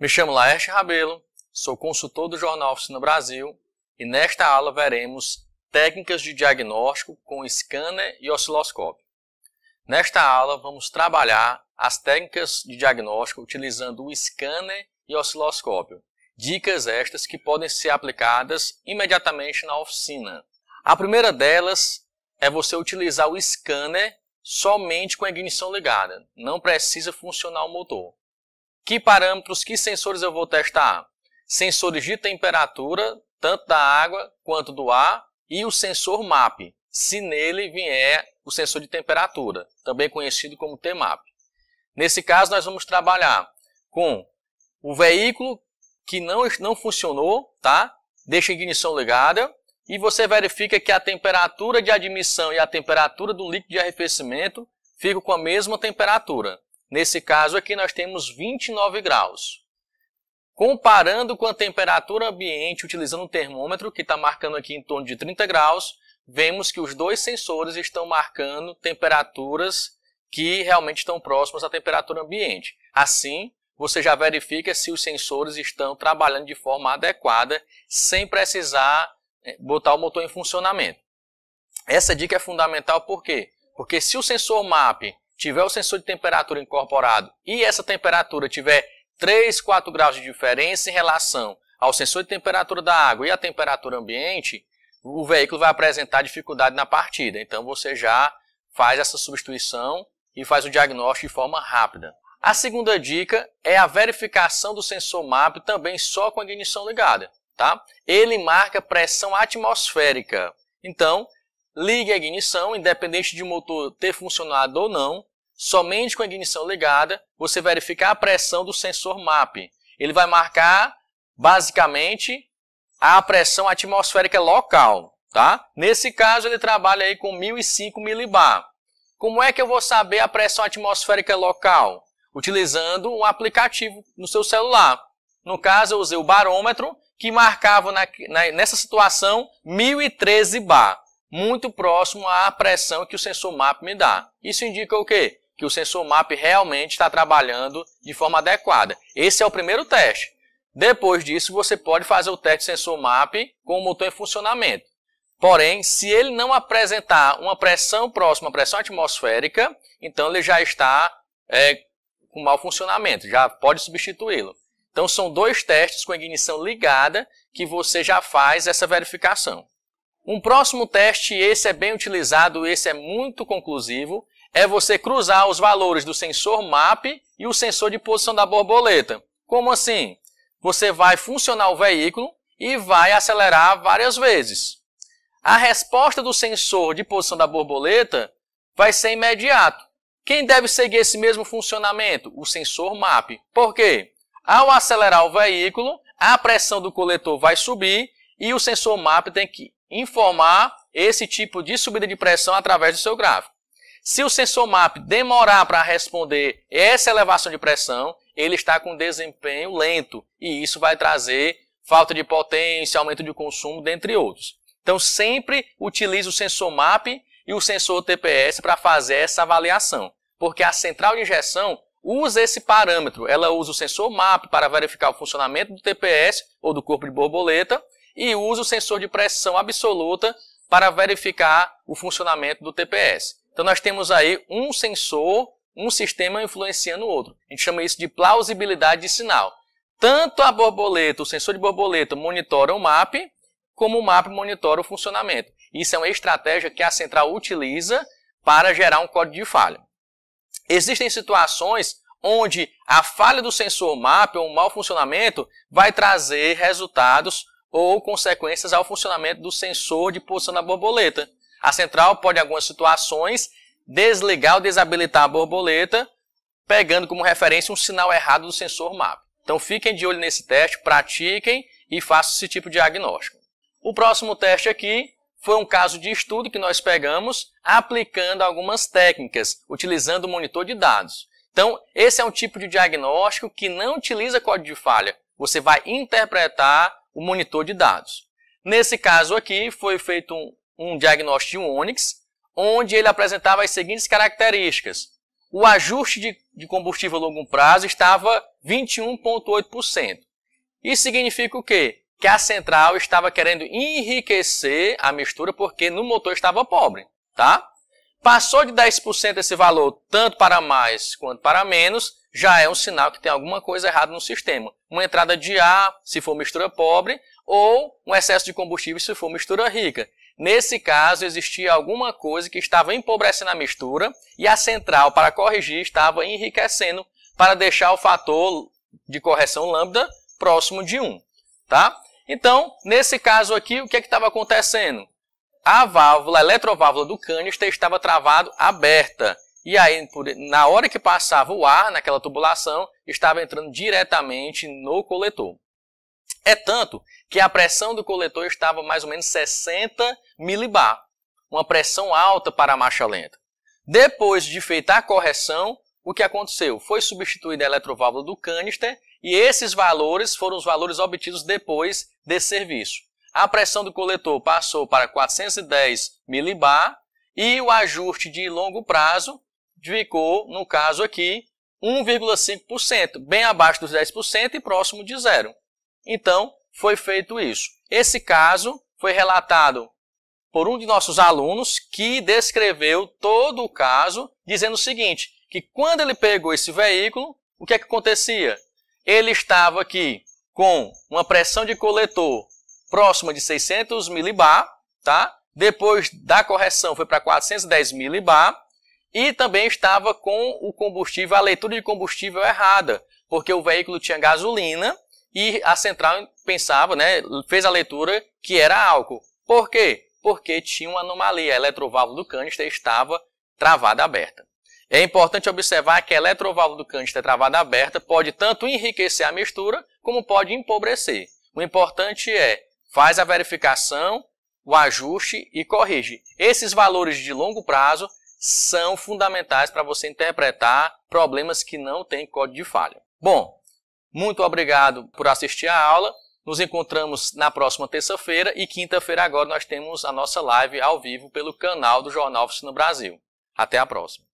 Me chamo Laerte Rabelo, sou consultor do Jornal Oficina Brasil e nesta aula veremos técnicas de diagnóstico com scanner e osciloscópio. Nesta aula vamos trabalhar as técnicas de diagnóstico utilizando o scanner e osciloscópio. Dicas estas que podem ser aplicadas imediatamente na oficina. A primeira delas é você utilizar o scanner somente com a ignição ligada, não precisa funcionar o motor. Que parâmetros, que sensores eu vou testar? Sensores de temperatura, tanto da água quanto do ar, e o sensor MAP, se nele vier o sensor de temperatura, também conhecido como TMAP. Nesse caso, nós vamos trabalhar com o veículo que não, não funcionou, tá? deixa a ignição ligada e você verifica que a temperatura de admissão e a temperatura do líquido de arrefecimento ficam com a mesma temperatura. Nesse caso aqui, nós temos 29 graus. Comparando com a temperatura ambiente, utilizando o termômetro, que está marcando aqui em torno de 30 graus, vemos que os dois sensores estão marcando temperaturas que realmente estão próximas à temperatura ambiente. Assim, você já verifica se os sensores estão trabalhando de forma adequada, sem precisar eh, botar o motor em funcionamento. Essa dica é fundamental por quê? Porque se o sensor MAP tiver o sensor de temperatura incorporado e essa temperatura tiver 3, 4 graus de diferença em relação ao sensor de temperatura da água e à temperatura ambiente, o veículo vai apresentar dificuldade na partida. Então você já faz essa substituição e faz o diagnóstico de forma rápida. A segunda dica é a verificação do sensor MAP também só com a ignição ligada. Tá? Ele marca pressão atmosférica. Então, ligue a ignição, independente de o motor ter funcionado ou não, Somente com a ignição ligada, você verificar a pressão do sensor MAP. Ele vai marcar, basicamente, a pressão atmosférica local. Tá? Nesse caso, ele trabalha aí com 1005 milibar. Como é que eu vou saber a pressão atmosférica local? Utilizando um aplicativo no seu celular. No caso, eu usei o barômetro, que marcava na, na, nessa situação 1013 bar, muito próximo à pressão que o sensor MAP me dá. Isso indica o quê? que o sensor MAP realmente está trabalhando de forma adequada. Esse é o primeiro teste. Depois disso, você pode fazer o teste sensor MAP com o motor em funcionamento. Porém, se ele não apresentar uma pressão próxima à pressão atmosférica, então ele já está é, com mau funcionamento, já pode substituí-lo. Então, são dois testes com ignição ligada que você já faz essa verificação. Um próximo teste, esse é bem utilizado, esse é muito conclusivo, é você cruzar os valores do sensor MAP e o sensor de posição da borboleta. Como assim? Você vai funcionar o veículo e vai acelerar várias vezes. A resposta do sensor de posição da borboleta vai ser imediato. Quem deve seguir esse mesmo funcionamento? O sensor MAP. Por quê? Ao acelerar o veículo, a pressão do coletor vai subir e o sensor MAP tem que informar esse tipo de subida de pressão através do seu gráfico. Se o sensor MAP demorar para responder essa elevação de pressão, ele está com desempenho lento e isso vai trazer falta de potência, aumento de consumo, dentre outros. Então sempre utilize o sensor MAP e o sensor TPS para fazer essa avaliação, porque a central de injeção usa esse parâmetro. Ela usa o sensor MAP para verificar o funcionamento do TPS ou do corpo de borboleta e usa o sensor de pressão absoluta para verificar o funcionamento do TPS. Então nós temos aí um sensor, um sistema influenciando o outro. A gente chama isso de plausibilidade de sinal. Tanto a borboleta, o sensor de borboleta monitora o MAP, como o MAP monitora o funcionamento. Isso é uma estratégia que a central utiliza para gerar um código de falha. Existem situações onde a falha do sensor MAP ou um mau funcionamento vai trazer resultados ou consequências ao funcionamento do sensor de posição da borboleta. A central pode, em algumas situações, desligar ou desabilitar a borboleta, pegando como referência um sinal errado do sensor MAP. Então fiquem de olho nesse teste, pratiquem e façam esse tipo de diagnóstico. O próximo teste aqui foi um caso de estudo que nós pegamos aplicando algumas técnicas, utilizando o monitor de dados. Então, esse é um tipo de diagnóstico que não utiliza código de falha. Você vai interpretar o monitor de dados. Nesse caso aqui, foi feito um, um diagnóstico de um Onix, onde ele apresentava as seguintes características. O ajuste de, de combustível a longo prazo estava 21,8%. Isso significa o quê? Que a central estava querendo enriquecer a mistura porque no motor estava pobre, tá? Passou de 10% esse valor, tanto para mais quanto para menos, já é um sinal que tem alguma coisa errada no sistema. Uma entrada de ar, se for mistura pobre, ou um excesso de combustível, se for mistura rica. Nesse caso, existia alguma coisa que estava empobrecendo a mistura e a central, para corrigir, estava enriquecendo para deixar o fator de correção lambda próximo de 1. Tá? Então, nesse caso aqui, o que é estava acontecendo? A válvula, a eletroválvula do canister estava travado aberta. E aí, na hora que passava o ar naquela tubulação, estava entrando diretamente no coletor. É tanto que a pressão do coletor estava mais ou menos 60 milibar, uma pressão alta para a marcha lenta. Depois de feita a correção, o que aconteceu? Foi substituída a eletroválvula do canister e esses valores foram os valores obtidos depois desse serviço. A pressão do coletor passou para 410 milibar e o ajuste de longo prazo ficou, no caso aqui, 1,5%, bem abaixo dos 10% e próximo de zero. Então, foi feito isso. Esse caso foi relatado por um de nossos alunos que descreveu todo o caso, dizendo o seguinte: que quando ele pegou esse veículo, o que é que acontecia? Ele estava aqui com uma pressão de coletor próxima de 600 milibar, tá? Depois da correção foi para 410 milibar e também estava com o combustível, a leitura de combustível errada, porque o veículo tinha gasolina e a central pensava, né, fez a leitura que era álcool. Por quê? Porque tinha uma anomalia. A eletroválvula do canister estava travada aberta. É importante observar que a eletroválvula do canister travada aberta pode tanto enriquecer a mistura como pode empobrecer. O importante é faz a verificação, o ajuste e corrige. Esses valores de longo prazo são fundamentais para você interpretar problemas que não têm código de falha. Bom, muito obrigado por assistir a aula. Nos encontramos na próxima terça-feira e quinta-feira agora nós temos a nossa live ao vivo pelo canal do Jornal Oficina Brasil. Até a próxima.